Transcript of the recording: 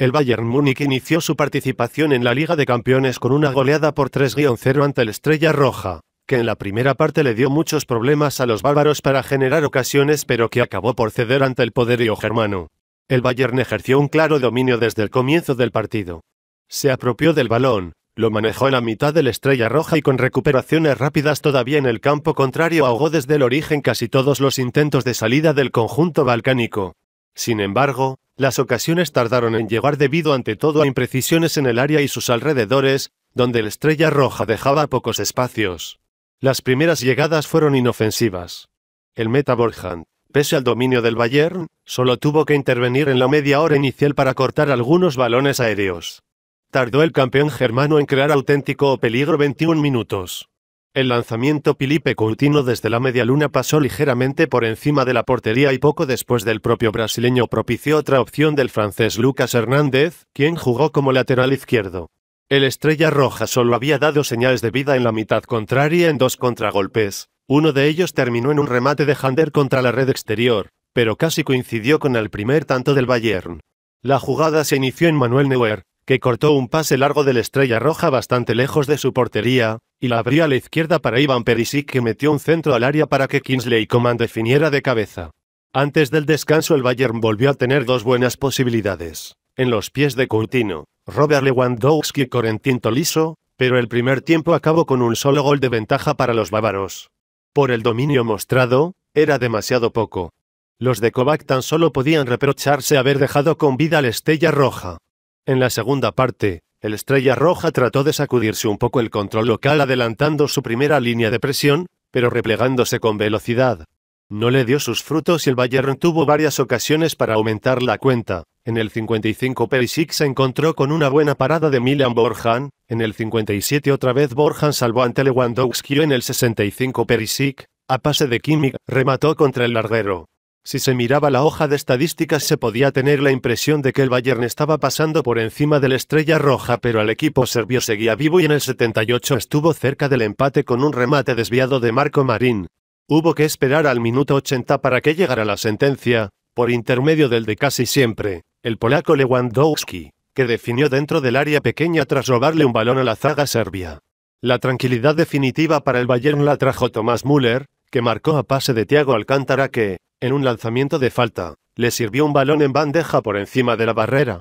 El Bayern Múnich inició su participación en la Liga de Campeones con una goleada por 3-0 ante el Estrella Roja, que en la primera parte le dio muchos problemas a los bárbaros para generar ocasiones pero que acabó por ceder ante el poderío germano. El Bayern ejerció un claro dominio desde el comienzo del partido. Se apropió del balón, lo manejó en la mitad de la Estrella Roja y con recuperaciones rápidas todavía en el campo contrario ahogó desde el origen casi todos los intentos de salida del conjunto balcánico. Sin embargo, las ocasiones tardaron en llegar debido ante todo a imprecisiones en el área y sus alrededores, donde la estrella roja dejaba pocos espacios. Las primeras llegadas fueron inofensivas. El Meta Borjan, pese al dominio del Bayern, solo tuvo que intervenir en la media hora inicial para cortar algunos balones aéreos. Tardó el campeón germano en crear auténtico peligro 21 minutos. El lanzamiento Pilipe Coutinho desde la media luna pasó ligeramente por encima de la portería y poco después del propio brasileño propició otra opción del francés Lucas Hernández, quien jugó como lateral izquierdo. El Estrella Roja solo había dado señales de vida en la mitad contraria en dos contragolpes. Uno de ellos terminó en un remate de Hander contra la red exterior, pero casi coincidió con el primer tanto del Bayern. La jugada se inició en Manuel Neuer, que cortó un pase largo de la Estrella Roja bastante lejos de su portería, y la abrió a la izquierda para Ivan Perisic que metió un centro al área para que Kingsley Coman definiera de cabeza. Antes del descanso el Bayern volvió a tener dos buenas posibilidades. En los pies de Coutinho, Robert Lewandowski y Corentin Tolisso, pero el primer tiempo acabó con un solo gol de ventaja para los bávaros. Por el dominio mostrado, era demasiado poco. Los de Kovac tan solo podían reprocharse haber dejado con vida al la estrella Roja. En la segunda parte, el Estrella Roja trató de sacudirse un poco el control local adelantando su primera línea de presión, pero replegándose con velocidad. No le dio sus frutos y el Bayern tuvo varias ocasiones para aumentar la cuenta. En el 55 Perisic se encontró con una buena parada de Milan Borjan, en el 57 otra vez Borjan salvó ante Lewandowski en el 65 Perisic, a pase de Kimmich, remató contra el larguero. Si se miraba la hoja de estadísticas se podía tener la impresión de que el Bayern estaba pasando por encima de la estrella roja, pero el equipo serbio seguía vivo y en el 78 estuvo cerca del empate con un remate desviado de Marco Marín. Hubo que esperar al minuto 80 para que llegara la sentencia, por intermedio del de casi siempre, el polaco Lewandowski, que definió dentro del área pequeña tras robarle un balón a la zaga serbia. La tranquilidad definitiva para el Bayern la trajo Tomás Müller, que marcó a pase de Thiago Alcántara que, en un lanzamiento de falta, le sirvió un balón en bandeja por encima de la barrera.